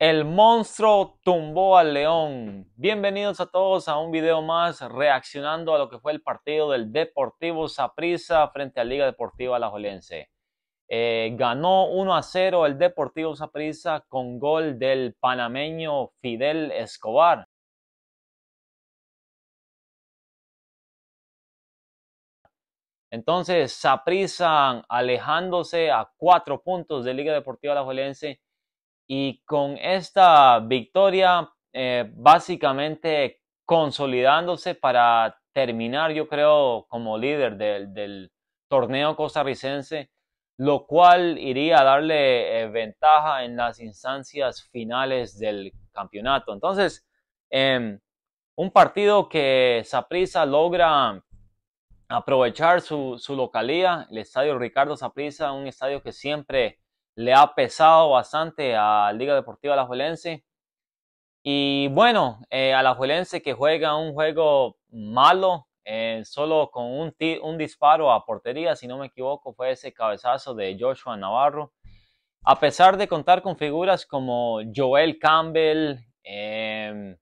El monstruo tumbó al león. Bienvenidos a todos a un video más reaccionando a lo que fue el partido del Deportivo Saprissa frente a Liga Deportiva La Eh, ganó 1 a 0 el Deportivo Saprissa con gol del panameño Fidel Escobar. Entonces, Saprissa alejándose a cuatro puntos de Liga Deportiva Alajuelense y con esta victoria eh, básicamente consolidándose para terminar yo creo como líder del, torneo costarricense lo cual iría a darle eh, ventaja en las instancias finales del campeonato. Entonces, em, un partido que Saprisa logra aprovechar su, su localía, el estadio Ricardo Saprisa, un estadio que siempre le ha pesado bastante a Liga Deportiva Alajuelense. Y bueno, eh, Alajuelense que juega un juego malo, eh, solo con un, un disparo a portería, si no me equivoco, fue ese cabezazo de Joshua Navarro. A pesar de contar con figuras como Joel Campbell, em,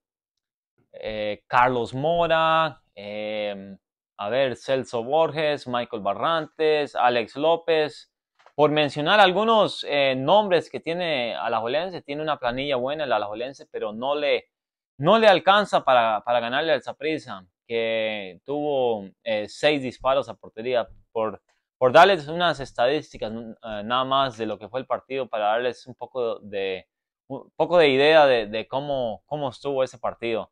eh, Carlos Mora, em, a ver, Celso Borges, Michael Barrantes, Alex López, por mencionar algunos eh, nombres que tiene Alajuelense, tiene una planilla buena la Alajuelense, pero no le, no le alcanza para, ganarle al Zaprisa, que tuvo eh, seis disparos a portería. Por, por darles unas estadísticas eh, nada más de lo que fue el partido, para darles un poco de, poco de idea de, de cómo, cómo estuvo ese partido.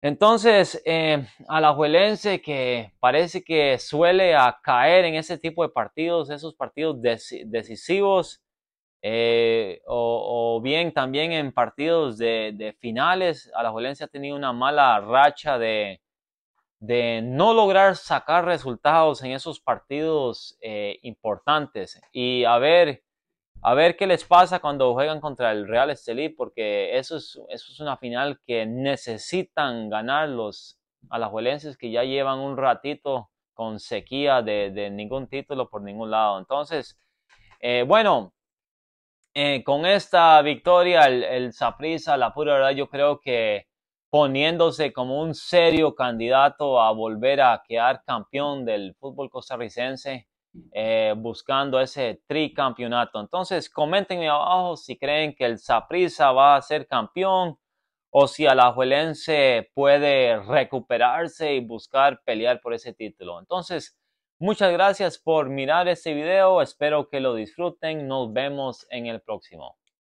Entonces, eh, Alajuelense que parece que suele caer en ese tipo de partidos, esos partidos decisivos, eh, o, bien también en partidos de, de finales, Alajuelense ha tenido una mala racha de, no lograr sacar resultados en esos partidos eh, importantes. Y a ver, a ver qué les pasa cuando juegan contra el Real Estelí, porque eso es, eso es una final que necesitan ganar los alajuelenses que ya llevan un ratito con sequía de, ningún título por ningún lado. Entonces, eh, bueno, eh, con esta victoria, el Saprissa, la pura verdad, yo creo que poniéndose como un serio candidato a volver a quedar campeón del fútbol costarricense, eh, buscando ese tricampeonato. Entonces, comentenme abajo si creen que el zaprisa va a ser campeón o si Alajuelense puede recuperarse y buscar pelear por ese título. Entonces, muchas gracias por mirar este video. Espero que lo disfruten. Nos vemos en el próximo.